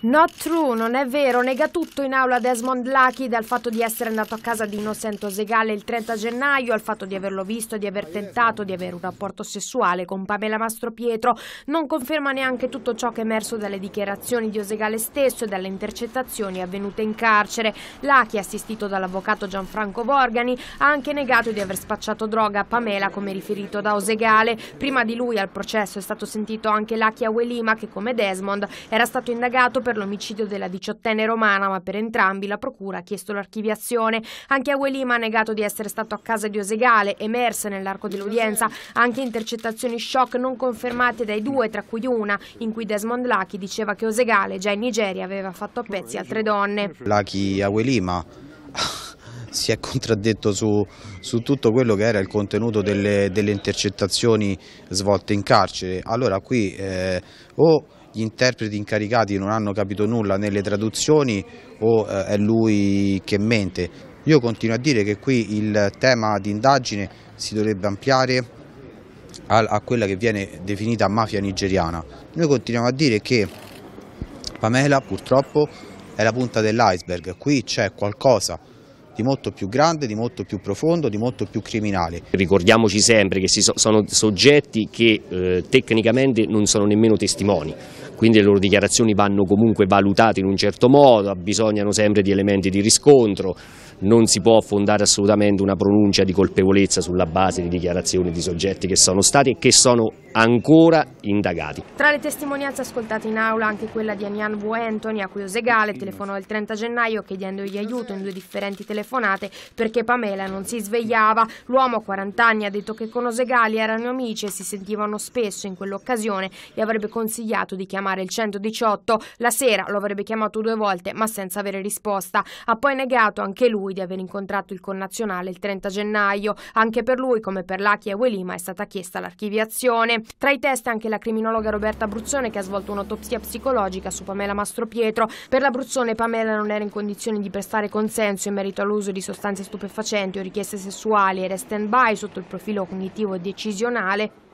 Not true, non è vero, nega tutto in aula Desmond Lucky dal fatto di essere andato a casa di Innocento Segale il 30 gennaio al fatto di averlo visto e di aver tentato di avere un rapporto sessuale con Pamela Mastropietro. Non conferma neanche tutto ciò che è emerso dalle dichiarazioni di Osegale stesso e dalle intercettazioni avvenute in carcere. Lucky, assistito dall'avvocato Gianfranco Borgani, ha anche negato di aver spacciato droga a Pamela come riferito da Osegale. Prima di lui al processo è stato sentito anche Lucky Awelima che come Desmond era stato indagato per per l'omicidio della diciottenne romana, ma per entrambi la procura ha chiesto l'archiviazione. Anche Aguelima ha negato di essere stato a casa di Osegale, emerse nell'arco dell'udienza anche intercettazioni shock non confermate dai due, tra cui una in cui Desmond Lucky diceva che Osegale già in Nigeria aveva fatto a pezzi altre donne. Lucky Aguelima si è contraddetto su, su, tutto quello che era il contenuto delle, delle intercettazioni svolte in carcere. Allora qui eh, o gli interpreti incaricati non hanno capito nulla nelle traduzioni o eh, è lui che mente. Io continuo a dire che qui il tema di indagine si dovrebbe ampliare a, quella che viene definita mafia nigeriana. Noi continuiamo a dire che Pamela purtroppo è la punta dell'iceberg, qui c'è qualcosa di molto più grande, di molto più profondo, di molto più criminale. Ricordiamoci sempre che si sono soggetti che eh, tecnicamente non sono nemmeno testimoni quindi le loro dichiarazioni vanno comunque valutate in un certo modo, bisognano sempre di elementi di riscontro, non si può fondare assolutamente una pronuncia di colpevolezza sulla base di dichiarazioni di soggetti che sono stati e che sono ancora indagati. Tra le testimonianze ascoltate in aula anche quella di Anian V. Anthony, a cui Osegale telefonò il 30 gennaio chiedendogli aiuto in due differenti telefonate perché Pamela non si svegliava. L'uomo a 40 anni ha detto che con Osegali erano amici e si sentivano spesso in quell'occasione e avrebbe consigliato di chiamare il 118. La sera lo avrebbe chiamato due volte ma senza avere risposta. Ha poi negato anche lui di aver incontrato il connazionale il 30 gennaio. Anche per lui, come per Laki e Welima, è stata chiesta l'archiviazione. Tra i test anche la criminologa Roberta Abruzzone che ha svolto un'autopsia psicologica su Pamela Mastropietro. Per l'Abruzzone Pamela non era in condizioni di prestare consenso in merito all'uso di sostanze stupefacenti o richieste sessuali, era stand by sotto il profilo cognitivo e decisionale